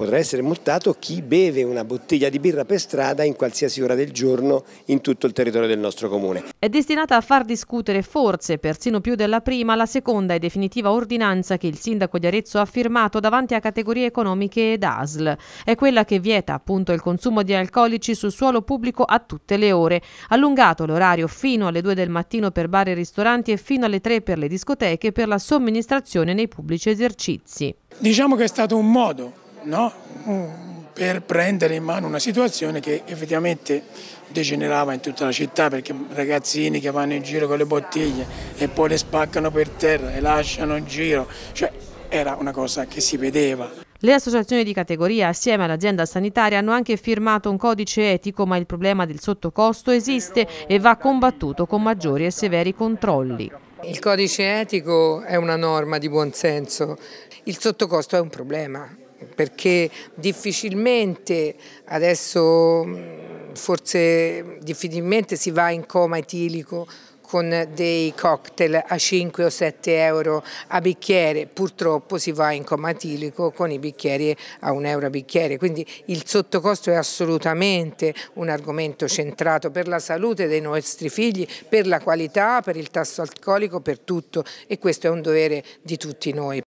potrà essere multato chi beve una bottiglia di birra per strada in qualsiasi ora del giorno in tutto il territorio del nostro comune. È destinata a far discutere forse, persino più della prima, la seconda e definitiva ordinanza che il sindaco di Arezzo ha firmato davanti a categorie economiche ed ASL. È quella che vieta appunto il consumo di alcolici sul suolo pubblico a tutte le ore, allungato l'orario fino alle 2 del mattino per bar e ristoranti e fino alle 3 per le discoteche per la somministrazione nei pubblici esercizi. Diciamo che è stato un modo no? per prendere in mano una situazione che effettivamente degenerava in tutta la città perché ragazzini che vanno in giro con le bottiglie e poi le spaccano per terra e lasciano in giro, cioè era una cosa che si vedeva. Le associazioni di categoria assieme all'azienda sanitaria hanno anche firmato un codice etico ma il problema del sottocosto esiste e va combattuto con maggiori e severi controlli. Il codice etico è una norma di buonsenso, il sottocosto è un problema, perché difficilmente adesso mm, forse difficilmente si va in coma etilico con dei cocktail a 5 o 7 euro a bicchiere, purtroppo si va in coma etilico con i bicchieri a 1 euro a bicchiere, quindi il sottocosto è assolutamente un argomento centrato per la salute dei nostri figli, per la qualità, per il tasso alcolico, per tutto e questo è un dovere di tutti noi.